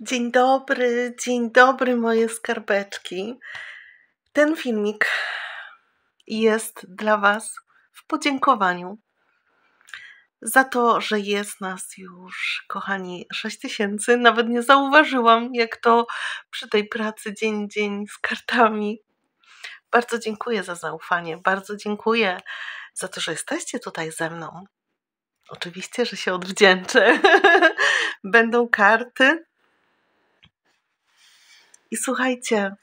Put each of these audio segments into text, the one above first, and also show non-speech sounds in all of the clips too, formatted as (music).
Dzień dobry, dzień dobry moje skarbeczki. Ten filmik jest dla Was w podziękowaniu za to, że jest nas już, kochani, 6 tysięcy. Nawet nie zauważyłam, jak to przy tej pracy dzień dzień z kartami. Bardzo dziękuję za zaufanie, bardzo dziękuję za to, że jesteście tutaj ze mną. Oczywiście, że się odwdzięczę. (laughs) Będą karty, i słuchajcie,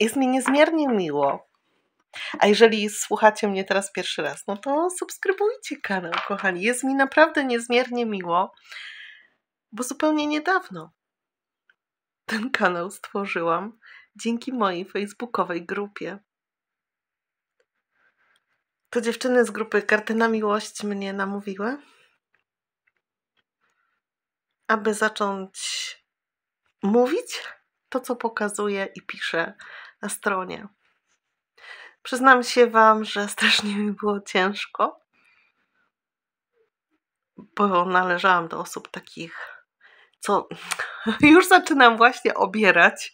jest mi niezmiernie miło. A jeżeli słuchacie mnie teraz pierwszy raz, no to subskrybujcie kanał, kochani. Jest mi naprawdę niezmiernie miło, bo zupełnie niedawno ten kanał stworzyłam dzięki mojej facebookowej grupie. To dziewczyny z grupy Kartyna Miłość mnie namówiły, aby zacząć mówić to, co pokazuję i piszę na stronie. Przyznam się Wam, że strasznie mi było ciężko, bo należałam do osób takich, co (laughs) już zaczynam właśnie obierać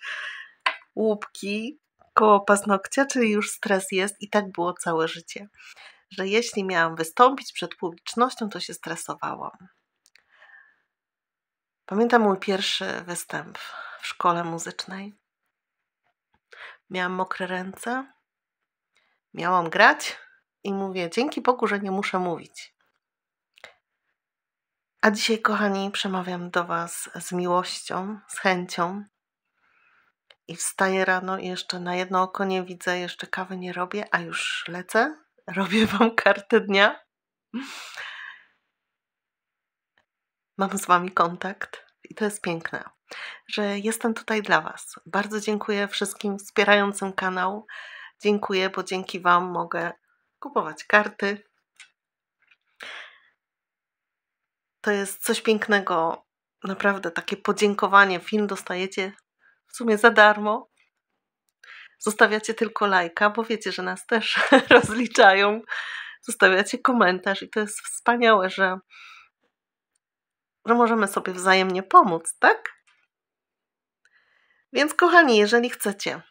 łupki koło paznokcia, czyli już stres jest i tak było całe życie, że jeśli miałam wystąpić przed publicznością, to się stresowałam. Pamiętam mój pierwszy występ w szkole muzycznej. Miałam mokre ręce, miałam grać i mówię: Dzięki Bogu, że nie muszę mówić. A dzisiaj, kochani, przemawiam do Was z miłością, z chęcią. I wstaję rano i jeszcze na jedno oko nie widzę, jeszcze kawy nie robię, a już lecę. (laughs) Robię Wam kartę dnia mam z Wami kontakt i to jest piękne, że jestem tutaj dla Was. Bardzo dziękuję wszystkim wspierającym kanał. Dziękuję, bo dzięki Wam mogę kupować karty. To jest coś pięknego, naprawdę takie podziękowanie. Film dostajecie w sumie za darmo. Zostawiacie tylko lajka, bo wiecie, że nas też (laughs) rozliczają. Zostawiacie komentarz i to jest wspaniałe, że że możemy sobie wzajemnie pomóc, tak? Więc kochani, jeżeli chcecie,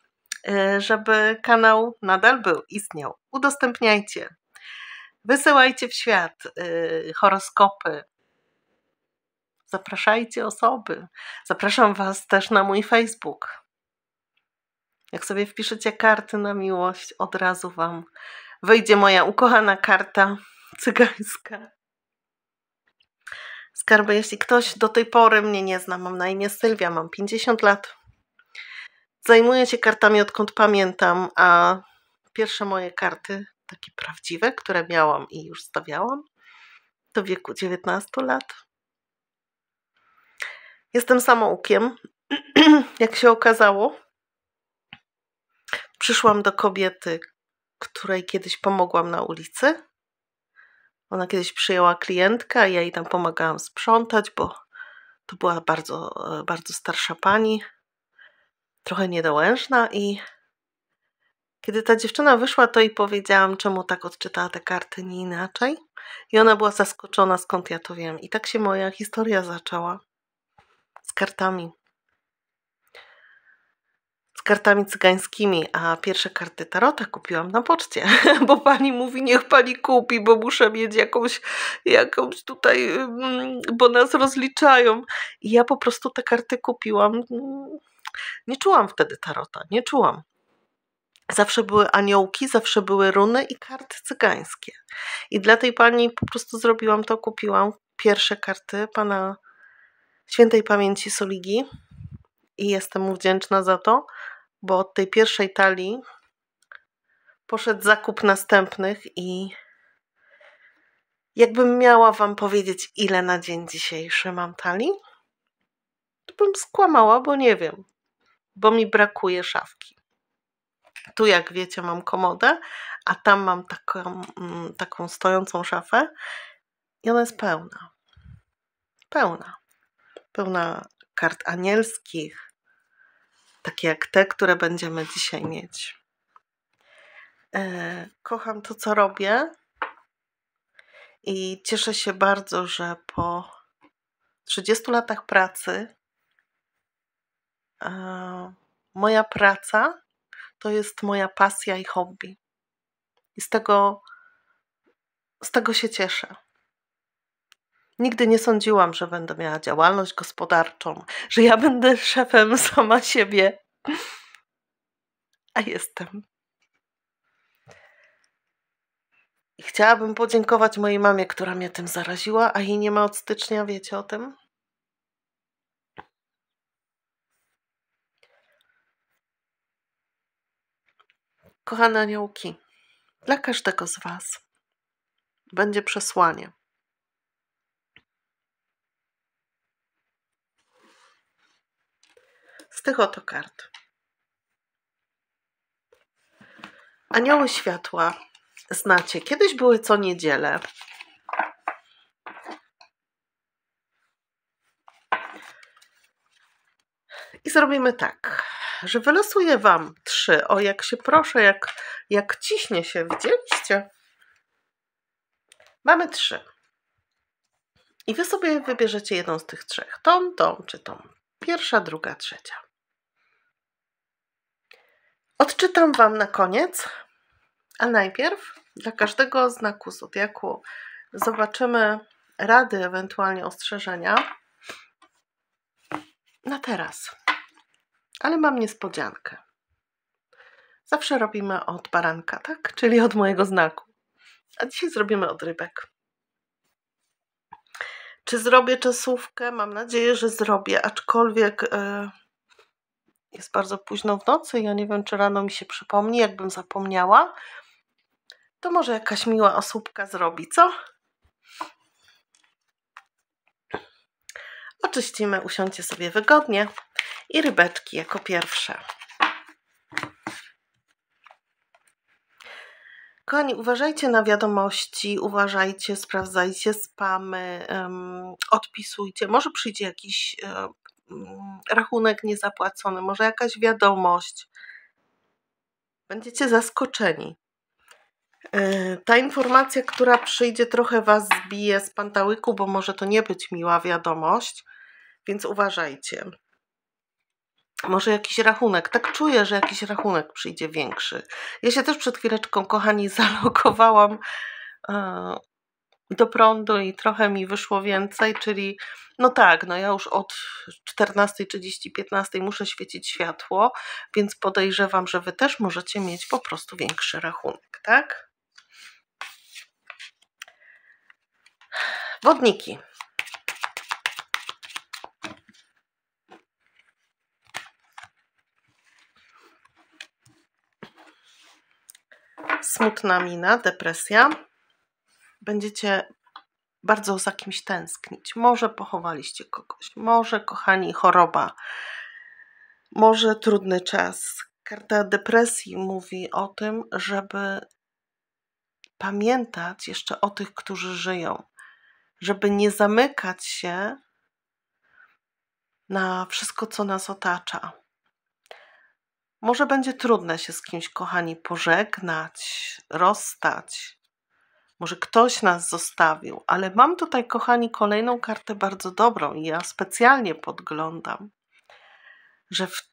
y, żeby kanał nadal był, istniał, udostępniajcie, wysyłajcie w świat y, horoskopy, zapraszajcie osoby. Zapraszam Was też na mój Facebook. Jak sobie wpiszecie karty na miłość, od razu Wam wyjdzie moja ukochana karta cygańska. Skarby, jeśli ktoś do tej pory mnie nie zna, mam na imię Sylwia, mam 50 lat. Zajmuję się kartami odkąd pamiętam, a pierwsze moje karty, takie prawdziwe, które miałam i już stawiałam, to wieku 19 lat. Jestem samoukiem, (clears throat) jak się okazało. Przyszłam do kobiety, której kiedyś pomogłam na ulicy ona kiedyś przyjęła klientka ja jej tam pomagałam sprzątać, bo to była bardzo, e, bardzo starsza pani, trochę niedołężna i kiedy ta dziewczyna wyszła, to i powiedziałam, czemu tak odczytała te karty, nie inaczej. I ona była zaskoczona, skąd ja to wiem. I tak się moja historia zaczęła z kartami z kartami cygańskimi, a pierwsze karty tarota kupiłam na poczcie, (laughs) bo pani mówi, niech pani kupi, bo muszę mieć jakąś, jakąś tutaj, mm, bo nas rozliczają. I ja po prostu te karty kupiłam. Mm, nie czułam wtedy tarota, nie czułam. Zawsze były aniołki, zawsze były runy i karty cygańskie. I dla tej pani po prostu zrobiłam to, kupiłam pierwsze karty pana świętej pamięci Soligi i jestem mu wdzięczna za to, bo od tej pierwszej talii poszedł zakup następnych i jakbym miała Wam powiedzieć, ile na dzień dzisiejszy mam talii, to bym skłamała, bo nie wiem, bo mi brakuje szafki. Tu, jak wiecie, mam komodę, a tam mam taką, mm, taką stojącą szafę i ona jest pełna. Pełna. Pełna kart anielskich, takie jak te, które będziemy dzisiaj mieć. E, kocham to, co robię i cieszę się bardzo, że po 30 latach pracy e, moja praca to jest moja pasja i hobby. I z tego, z tego się cieszę. Nigdy nie sądziłam, że będę miała działalność gospodarczą, że ja będę szefem (laughs) sama siebie. A jestem. I chciałabym podziękować mojej mamie, która mnie tym zaraziła, a jej nie ma od stycznia, wiecie o tym? Kochane aniołki, dla każdego z Was będzie przesłanie. z tych oto kart. Anioły światła znacie. Kiedyś były co niedzielę. I zrobimy tak, że wylosuję Wam trzy. O, jak się proszę, jak, jak ciśnie się, widzieliście? Mamy trzy. I Wy sobie wybierzecie jedną z tych trzech. Tą, tą czy tą. Pierwsza, druga, trzecia. Odczytam Wam na koniec, a najpierw dla każdego znaku zodiaku zobaczymy rady, ewentualnie ostrzeżenia na teraz. Ale mam niespodziankę. Zawsze robimy od baranka, tak? Czyli od mojego znaku. A dzisiaj zrobimy od rybek. Czy zrobię czasówkę? Mam nadzieję, że zrobię, aczkolwiek. Yy jest bardzo późno w nocy, ja nie wiem, czy rano mi się przypomni, jakbym zapomniała, to może jakaś miła osóbka zrobi, co? Oczyścimy, usiądźcie sobie wygodnie i rybeczki jako pierwsze. Kochani, uważajcie na wiadomości, uważajcie, sprawdzajcie spamy, um, odpisujcie. Może przyjdzie jakiś um, Mm, rachunek niezapłacony, może jakaś wiadomość. Będziecie zaskoczeni. E, ta informacja, która przyjdzie, trochę Was zbije z pantałyku, bo może to nie być miła wiadomość, więc uważajcie. Może jakiś rachunek. Tak czuję, że jakiś rachunek przyjdzie większy. Ja się też przed chwileczką, kochani, zalogowałam e, do prądu i trochę mi wyszło więcej, czyli no tak, no ja już od 14.30, 15 muszę świecić światło, więc podejrzewam, że Wy też możecie mieć po prostu większy rachunek, tak? Wodniki. Smutna mina, depresja będziecie bardzo za kimś tęsknić. Może pochowaliście kogoś, może, kochani, choroba, może trudny czas. Karta depresji mówi o tym, żeby pamiętać jeszcze o tych, którzy żyją, żeby nie zamykać się na wszystko, co nas otacza. Może będzie trudne się z kimś, kochani, pożegnać, rozstać, może ktoś nas zostawił, ale mam tutaj, kochani, kolejną kartę bardzo dobrą i ja specjalnie podglądam, że w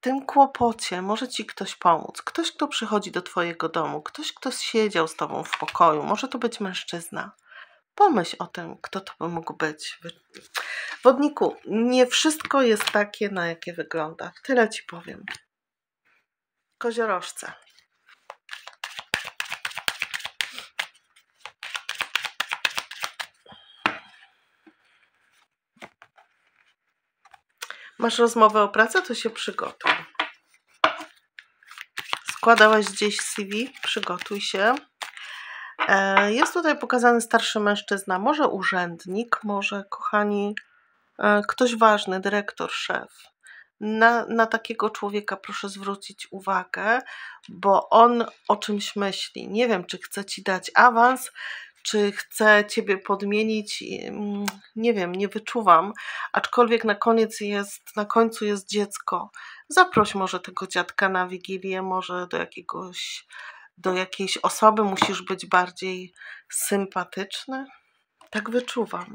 tym kłopocie może ci ktoś pomóc. Ktoś, kto przychodzi do twojego domu, ktoś, kto siedział z tobą w pokoju, może to być mężczyzna. Pomyśl o tym, kto to by mógł być. Wodniku, nie wszystko jest takie, na jakie wygląda. Tyle ci powiem. Koziorożce. masz rozmowę o pracę, to się przygotuj. Składałaś gdzieś CV? Przygotuj się. E, jest tutaj pokazany starszy mężczyzna, może urzędnik, może, kochani, e, ktoś ważny, dyrektor, szef. Na, na, takiego człowieka proszę zwrócić uwagę, bo on o czymś myśli. Nie wiem, czy chce ci dać awans, czy chce ciebie podmienić, mm, nie wiem, nie wyczuwam, aczkolwiek na koniec jest, na końcu jest dziecko. Zaproś może tego dziadka na wigilię, może do jakiegoś, do jakiejś osoby musisz być bardziej sympatyczny. Tak wyczuwam.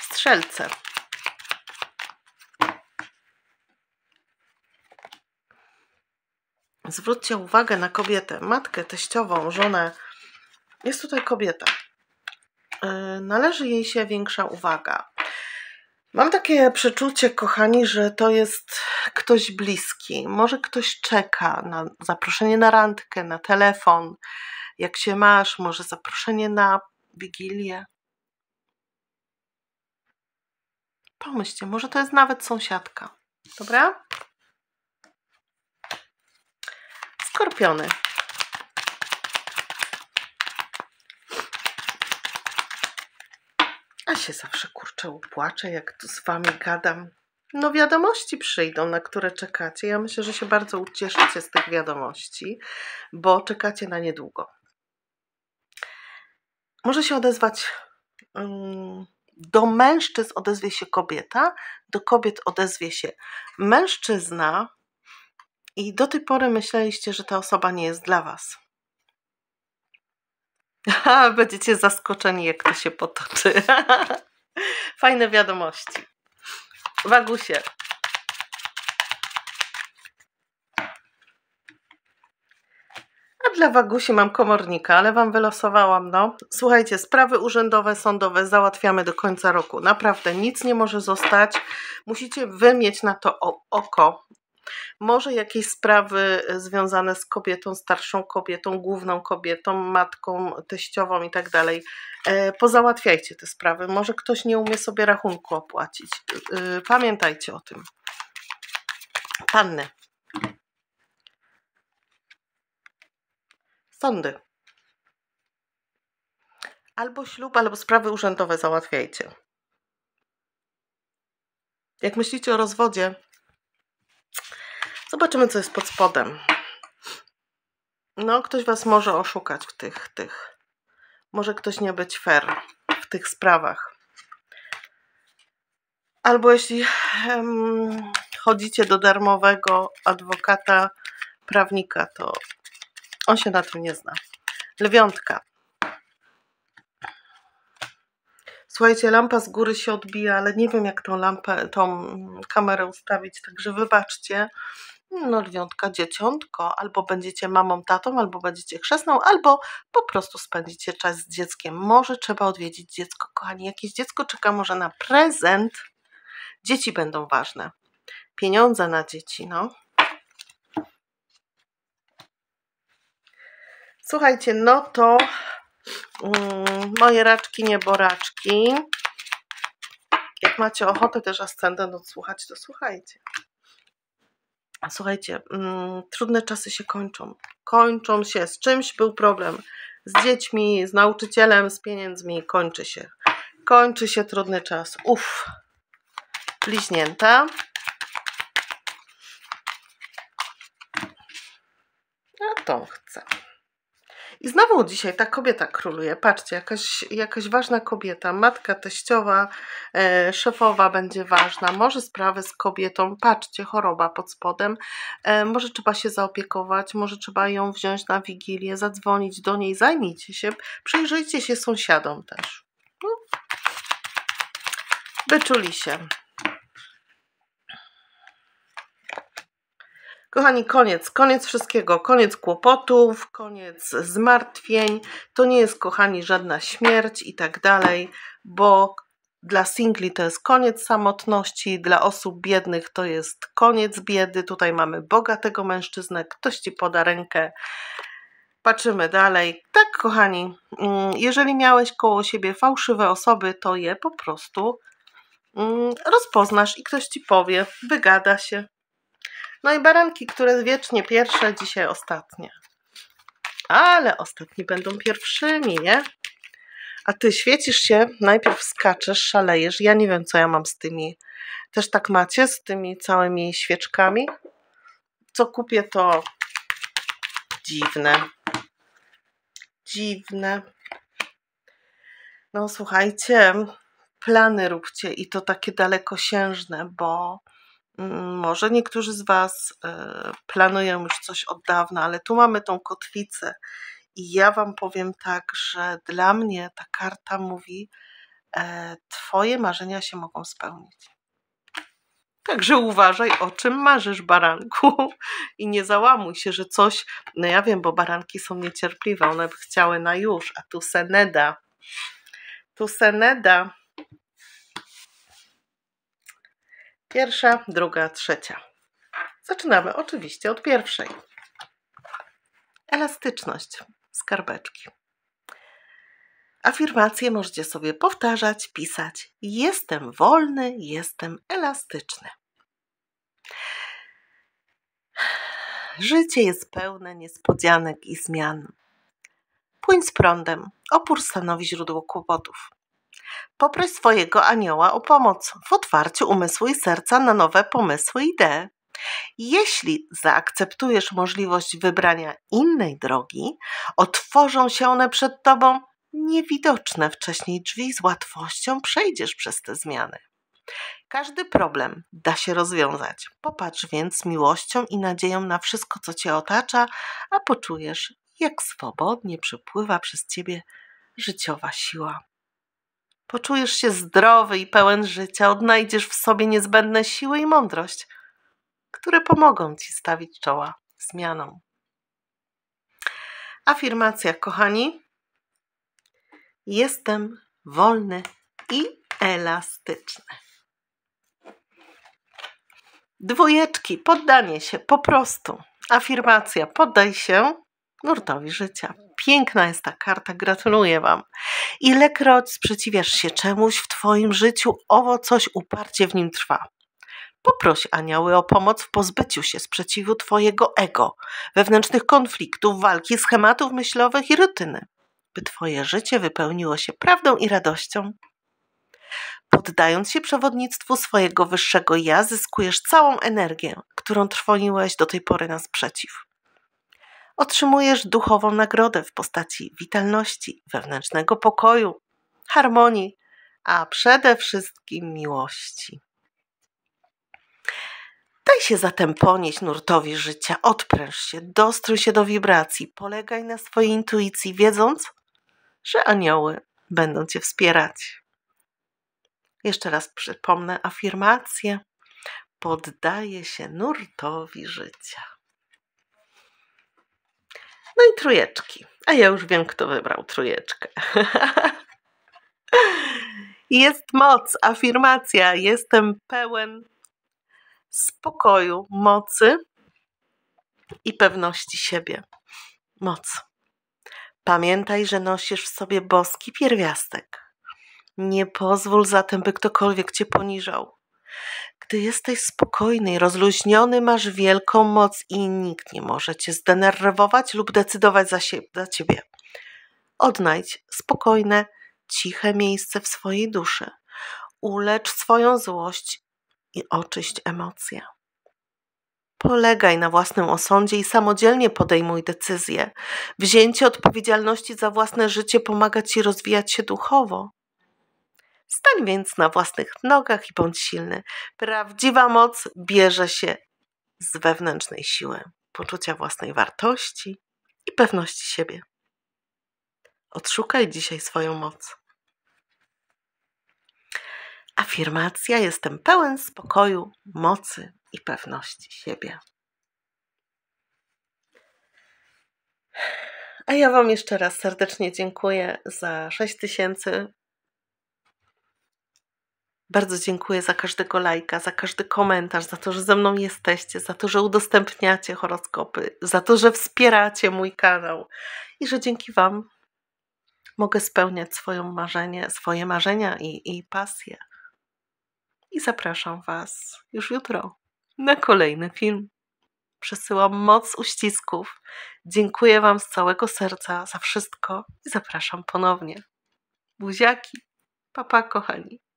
Strzelce. zwróćcie uwagę na kobietę, matkę, teściową, żonę. Jest tutaj kobieta. Y, należy jej się większa uwaga. Mam takie przeczucie, kochani, że to jest ktoś bliski. Może ktoś czeka na zaproszenie na randkę, na telefon, jak się masz, może zaproszenie na wigilię. Pomyślcie, może to jest nawet sąsiadka. Dobra? Skorpiony. A się zawsze kurczę upłaczę, jak tu z wami gadam. No wiadomości przyjdą, na które czekacie. Ja myślę, że się bardzo ucieszycie z tych wiadomości, bo czekacie na niedługo. Może się odezwać mm, do mężczyzn odezwie się kobieta, do kobiet odezwie się mężczyzna, i do tej pory myśleliście, że ta osoba nie jest dla Was. (laughs) Będziecie zaskoczeni, jak to się potoczy. (laughs) Fajne wiadomości. Wagusie. A dla Wagusi mam komornika, ale Wam wylosowałam, no. Słuchajcie, sprawy urzędowe, sądowe załatwiamy do końca roku. Naprawdę nic nie może zostać. Musicie wymieć na to oko, może jakieś sprawy e, związane z kobietą, starszą kobietą, główną kobietą, matką, teściową i tak dalej. E, pozałatwiajcie te sprawy. Może ktoś nie umie sobie rachunku opłacić. E, pamiętajcie o tym. Panny. Sądy. Albo ślub, albo sprawy urzędowe załatwiajcie. Jak myślicie o rozwodzie, Zobaczymy, co jest pod spodem. No, ktoś Was może oszukać w tych, tych. Może ktoś nie być fair w tych sprawach. Albo jeśli um, chodzicie do darmowego adwokata, prawnika, to on się na tym nie zna. Lwiątka. Słuchajcie, lampa z góry się odbija, ale nie wiem, jak tą lampę, tą kamerę ustawić, także wybaczcie no dzieciątko, albo będziecie mamą, tatą, albo będziecie chrzestną, albo po prostu spędzicie czas z dzieckiem. Może trzeba odwiedzić dziecko, kochani. Jakieś dziecko czeka może na prezent. Dzieci będą ważne. Pieniądze na dzieci, no. Słuchajcie, no to um, moje raczki, nieboraczki. Jak macie ochotę też ascendent odsłuchać, to słuchajcie. Słuchajcie, mm, trudne czasy się kończą. Kończą się. Z czymś był problem. Z dziećmi, z nauczycielem, z pieniędzmi. Kończy się. Kończy się trudny czas. Uff. Bliźnięta. A tą chcę. I znowu dzisiaj ta kobieta króluje. Patrzcie, jakaś, jakaś ważna kobieta, matka, teściowa, e, szefowa będzie ważna. Może sprawy z kobietą, patrzcie, choroba pod spodem. E, może trzeba się zaopiekować, może trzeba ją wziąć na wigilię, zadzwonić do niej, zajmijcie się, przyjrzyjcie się sąsiadom też. No. Wyczuli się. Kochani, koniec, koniec wszystkiego, koniec kłopotów, koniec zmartwień. To nie jest, kochani, żadna śmierć i tak dalej, bo dla singli to jest koniec samotności, dla osób biednych to jest koniec biedy. Tutaj mamy bogatego mężczyznę, ktoś ci poda rękę. Patrzymy dalej. Tak, kochani, mm, jeżeli miałeś koło siebie fałszywe osoby, to je po prostu mm, rozpoznasz i ktoś ci powie, wygada się. No i baranki, które wiecznie pierwsze, dzisiaj ostatnie. Ale ostatni będą pierwszymi, nie? A ty świecisz się, najpierw skaczesz, szalejesz. Ja nie wiem, co ja mam z tymi. Też tak macie, z tymi całymi świeczkami? Co kupię, to dziwne. Dziwne. No słuchajcie, plany róbcie i to takie dalekosiężne, bo może niektórzy z Was e, planują już coś od dawna, ale tu mamy tą kotwicę. I ja Wam powiem tak, że dla mnie ta karta mówi, e, Twoje marzenia się mogą spełnić. Także uważaj, o czym marzysz, baranku, i nie załamuj się, że coś. No ja wiem, bo baranki są niecierpliwe, one by chciały na już, a tu Seneda. Tu Seneda Pierwsza, druga, trzecia. Zaczynamy oczywiście od pierwszej. Elastyczność skarbeczki. Afirmacje możecie sobie powtarzać, pisać. Jestem wolny, jestem elastyczny. Życie jest pełne niespodzianek i zmian. Płyń z prądem, opór stanowi źródło kłopotów. Poproś swojego anioła o pomoc w otwarciu umysłu i serca na nowe pomysły i idee. Jeśli zaakceptujesz możliwość wybrania innej drogi, otworzą się one przed tobą niewidoczne wcześniej drzwi z łatwością przejdziesz przez te zmiany. Każdy problem da się rozwiązać. Popatrz więc z miłością i nadzieją na wszystko, co cię otacza, a poczujesz, jak swobodnie przepływa przez ciebie życiowa siła. Poczujesz się zdrowy i pełen życia, odnajdziesz w sobie niezbędne siły i mądrość, które pomogą ci stawić czoła zmianom. Afirmacja, kochani. Jestem wolny i elastyczny. Dwójeczki, poddanie się, po prostu. Afirmacja, poddaj się nurtowi życia. Piękna jest ta karta, gratuluję Wam. Ilekroć sprzeciwiasz się czemuś w Twoim życiu, owo coś uparcie w nim trwa. Poproś anioły o pomoc w pozbyciu się sprzeciwu Twojego ego, wewnętrznych konfliktów, walki, schematów myślowych i rutyny, by Twoje życie wypełniło się prawdą i radością. Poddając się przewodnictwu swojego wyższego ja, zyskujesz całą energię, którą trwoniłeś do tej pory na sprzeciw otrzymujesz duchową nagrodę w postaci witalności, wewnętrznego pokoju, harmonii, a przede wszystkim miłości. Daj się zatem ponieść nurtowi życia, odpręż się, dostrój się do wibracji, polegaj na swojej intuicji, wiedząc, że anioły będą Cię wspierać. Jeszcze raz przypomnę afirmację. Poddaję się nurtowi życia. No i trujeczki. A ja już wiem, kto wybrał trujeczkę. (laughs) jest moc, afirmacja. Jestem pełen spokoju, mocy i pewności siebie. Moc. Pamiętaj, że nosisz w sobie boski pierwiastek. Nie pozwól zatem, by ktokolwiek cię poniżał. Gdy jesteś spokojny i rozluźniony, masz wielką moc i nikt nie może cię zdenerwować lub decydować za, za ciebie. Odnajdź spokojne, ciche miejsce w swojej duszy. Ulecz swoją złość i oczyść emocje. Polegaj na własnym osądzie i samodzielnie podejmuj decyzje. Wzięcie odpowiedzialności za własne życie pomaga ci rozwijać się duchowo. Stań więc na własnych nogach i bądź silny. Prawdziwa moc bierze się z wewnętrznej siły, poczucia własnej wartości i pewności siebie. Odszukaj dzisiaj swoją moc. Afirmacja: Jestem pełen spokoju, mocy i pewności siebie. A ja Wam jeszcze raz serdecznie dziękuję za 6000 bardzo dziękuję za każdego lajka, za każdy komentarz, za to, że ze mną jesteście, za to, że udostępniacie horoskopy, za to, że wspieracie mój kanał i że dzięki Wam mogę spełniać swoje, marzenie, swoje marzenia i, i pasje. I zapraszam Was już jutro na kolejny film. Przesyłam moc uścisków. Dziękuję Wam z całego serca za wszystko i zapraszam ponownie. Buziaki. Papa, kochani.